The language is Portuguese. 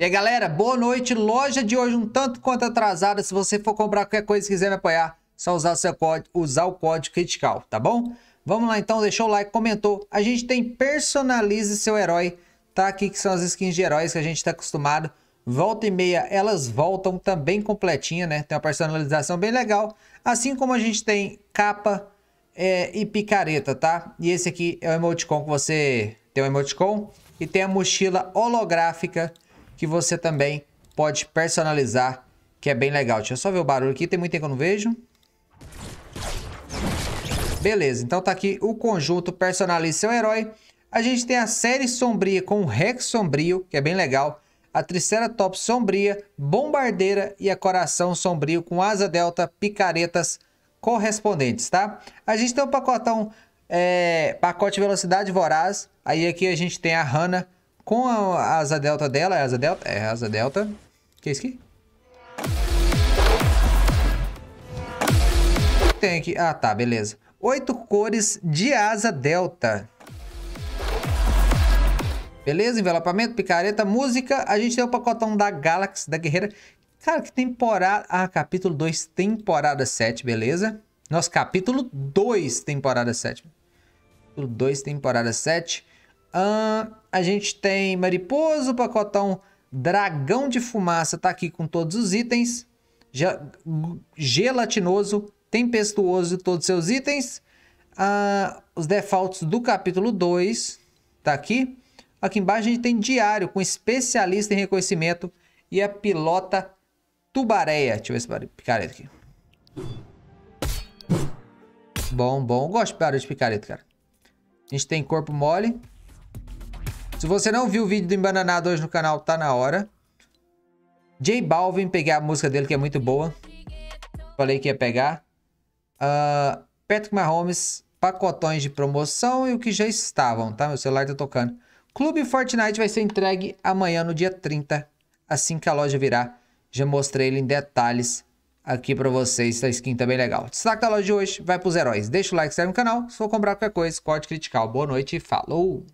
E aí, galera, boa noite. Loja de hoje um tanto quanto atrasada. Se você for comprar qualquer coisa e quiser me apoiar, só usar, seu código, usar o código critical, tá bom? Vamos lá então, deixou o like, comentou. A gente tem personalize seu herói, tá aqui que são as skins de heróis que a gente está acostumado. Volta e meia elas voltam também completinha, né? Tem uma personalização bem legal. Assim como a gente tem capa é, e picareta, tá? E esse aqui é o emoticon que você tem o emoticon e tem a mochila holográfica que você também pode personalizar, que é bem legal. Deixa eu só ver o barulho aqui, tem muito tempo que eu não vejo. Beleza, então tá aqui o conjunto Personalize Seu Herói. A gente tem a série sombria com o Rex sombrio, que é bem legal. A Triceratops sombria, Bombardeira e a Coração sombrio com asa delta, picaretas correspondentes, tá? A gente tem um pacotão, é, pacote velocidade voraz. Aí aqui a gente tem a Hannah com a asa delta dela, é asa delta? É asa delta. Que é isso aqui? Tem aqui. Ah, tá, beleza. Oito cores de asa delta. Beleza? Envelopamento, picareta, música. A gente tem o pacotão da Galaxy, da Guerreira. Cara, que temporada... Ah, capítulo 2, temporada 7, beleza? Nosso capítulo 2, temporada 7. Capítulo 2, temporada 7 a gente tem mariposa, o pacotão dragão de fumaça tá aqui com todos os itens. Gelatinoso, tempestuoso, todos seus itens. os defaults do capítulo 2 tá aqui. Aqui embaixo a gente tem diário com especialista em reconhecimento e a pilota tubareia. Deixa eu ver esse picareta aqui. Bom, bom. Eu gosto de picareta, cara. A gente tem corpo mole. Se você não viu o vídeo do Embananado hoje no canal, tá na hora. J Balvin, peguei a música dele que é muito boa. Falei que ia pegar. Uh, Patrick Mahomes, pacotões de promoção e o que já estavam, tá? Meu celular tá tocando. Clube Fortnite vai ser entregue amanhã, no dia 30, assim que a loja virar. Já mostrei ele em detalhes aqui pra vocês. Essa tá? skin tá bem legal. Destaque da loja de hoje vai pros heróis. Deixa o like, segue no canal. Se for comprar qualquer coisa, pode criticar. Boa noite e falou!